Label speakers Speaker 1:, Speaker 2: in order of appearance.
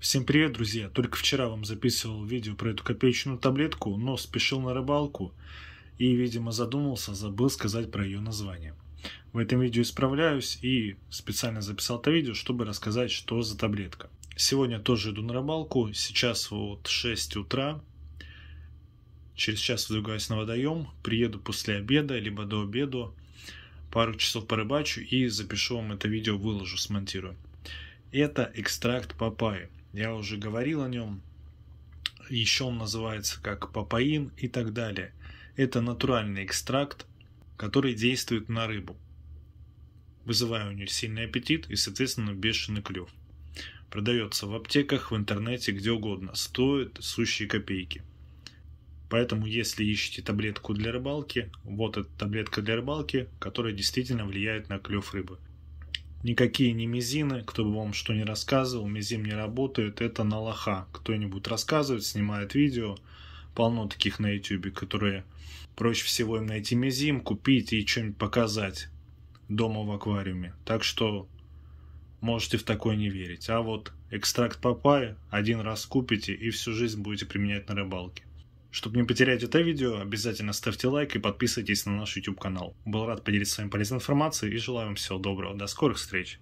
Speaker 1: Всем привет, друзья! Только вчера вам записывал видео про эту копеечную таблетку, но спешил на рыбалку и, видимо, задумался, забыл сказать про ее название. В этом видео исправляюсь и специально записал это видео, чтобы рассказать, что за таблетка. Сегодня тоже иду на рыбалку, сейчас вот 6 утра, через час выдвигаюсь на водоем, приеду после обеда, либо до обеда, пару часов порыбачу и запишу вам это видео, выложу, смонтирую. Это экстракт папайи. Я уже говорил о нем. Еще он называется как папаин и так далее. Это натуральный экстракт, который действует на рыбу, вызывая у нее сильный аппетит и, соответственно, бешеный клев. Продается в аптеках, в интернете, где угодно. Стоит сущие копейки. Поэтому, если ищете таблетку для рыбалки, вот эта таблетка для рыбалки, которая действительно влияет на клев рыбы. Никакие не мизины, кто бы вам что ни рассказывал, мизим не работает, это на лоха. Кто-нибудь рассказывает, снимает видео, полно таких на ютюбе, которые проще всего им найти мизим, купить и что-нибудь показать дома в аквариуме. Так что можете в такое не верить. А вот экстракт папайи один раз купите и всю жизнь будете применять на рыбалке. Чтобы не потерять это видео, обязательно ставьте лайк и подписывайтесь на наш YouTube канал. Был рад поделиться с вами полезной информацией и желаю вам всего доброго. До скорых встреч!